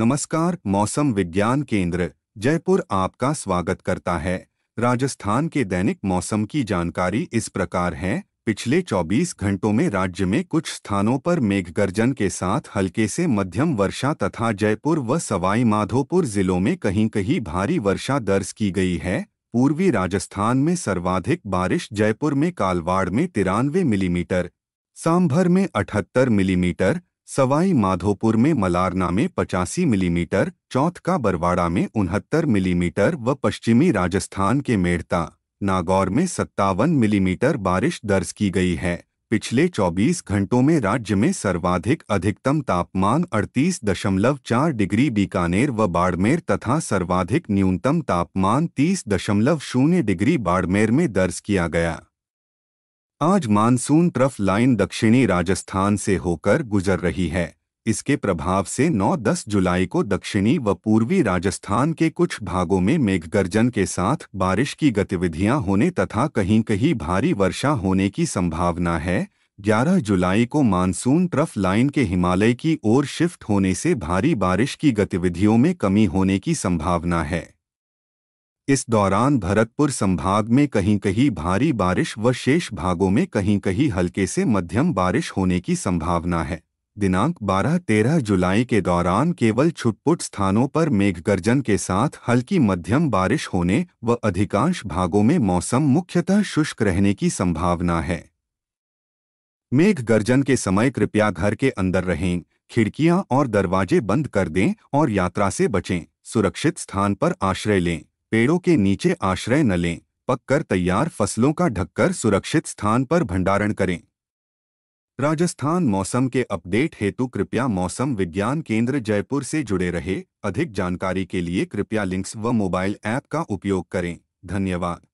नमस्कार मौसम विज्ञान केंद्र जयपुर आपका स्वागत करता है राजस्थान के दैनिक मौसम की जानकारी इस प्रकार है पिछले 24 घंटों में राज्य में कुछ स्थानों पर मेघगर्जन के साथ हल्के से मध्यम वर्षा तथा जयपुर व सवाई माधोपुर जिलों में कहीं कहीं भारी वर्षा दर्ज की गई है पूर्वी राजस्थान में सर्वाधिक बारिश जयपुर में कालवाड़ में तिरानवे मिलीमीटर सांभर में अठहत्तर मिलीमीटर सवाई माधोपुर में मलारना में पचासी मिलीमीटर चौथ का बरवाड़ा में उनहत्तर मिलीमीटर व पश्चिमी राजस्थान के मेढता नागौर में सत्तावन मिलीमीटर बारिश दर्ज की गई है पिछले 24 घंटों में राज्य में सर्वाधिक अधिकतम तापमान 38.4 डिग्री बीकानेर व बाड़मेर तथा सर्वाधिक न्यूनतम तापमान 30.0 डिग्री बाड़मेर में दर्ज किया गया आज मानसून ट्रफ लाइन दक्षिणी राजस्थान से होकर गुजर रही है इसके प्रभाव से 9-10 जुलाई को दक्षिणी व पूर्वी राजस्थान के कुछ भागों में मेघगर्जन के साथ बारिश की गतिविधियां होने तथा कहीं कहीं भारी वर्षा होने की संभावना है 11 जुलाई को मानसून ट्रफ लाइन के हिमालय की ओर शिफ्ट होने से भारी बारिश की गतिविधियों में कमी होने की संभावना है इस दौरान भरतपुर संभाग में कहीं कहीं भारी बारिश व शेष भागों में कहीं कहीं हल्के से मध्यम बारिश होने की संभावना है दिनांक 12-13 जुलाई के दौरान केवल छुटपुट स्थानों पर मेघगर्जन के साथ हल्की मध्यम बारिश होने व अधिकांश भागों में मौसम मुख्यतः शुष्क रहने की संभावना है मेघ गर्जन के समय कृपया घर के अंदर रहें खिड़कियां और दरवाजे बंद कर दें और यात्रा से बचें सुरक्षित स्थान पर आश्रय लें पेड़ों के नीचे आश्रय न लें पककर तैयार फसलों का ढककर सुरक्षित स्थान पर भंडारण करें राजस्थान मौसम के अपडेट हेतु कृपया मौसम विज्ञान केंद्र जयपुर से जुड़े रहे अधिक जानकारी के लिए कृपया लिंक्स व मोबाइल ऐप का उपयोग करें धन्यवाद